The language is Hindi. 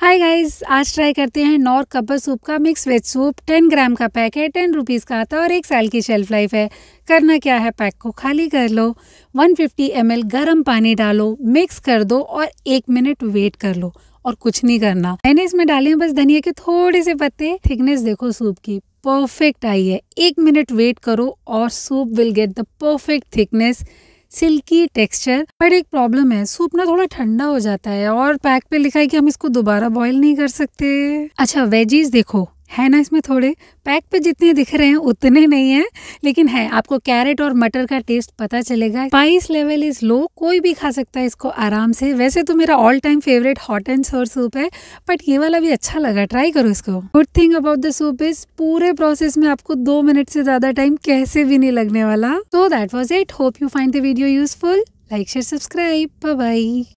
हाय गाइस आज ट्राई करते हैं नॉर कब्बर सूप का mix veg soup ten gram का पैक है टेन रुपीज़ का आता है और एक साल की शेल्फ लाइफ है करना क्या है पैक को खाली कर लो 150 फिफ्टी गर्म पानी डालो मिक्स कर दो और एक मिनट वेट कर लो और कुछ नहीं करना मैंने इसमें डाले हैं बस धनिया के थोड़े से पत्ते थिकनेस देखो सूप की परफेक्ट आई है एक मिनट वेट करो और soup will get the perfect thickness silky texture but एक प्रॉब्लम है सूप ना थोड़ा ठंडा हो जाता है और पैक पे लिखा है कि हम इसको दोबारा बॉईल नहीं कर सकते अच्छा वेजीज देखो है ना इसमें थोड़े पैक पे जितने दिख रहे हैं उतने नहीं है लेकिन है आपको कैरेट और मटर का टेस्ट पता चलेगा स्पाइस लेवल इज लो कोई भी खा सकता है इसको आराम से वैसे तो मेरा all time favourite hot and sour soup है बट ये वाला भी अच्छा लगा ट्राई करो इसको good thing about the soup is पूरे प्रोसेस में आपको दो मिनट से ज्यादा टाइम कैसे भी नहीं लगने वाला तो that was it hope you find the video useful like share subscribe by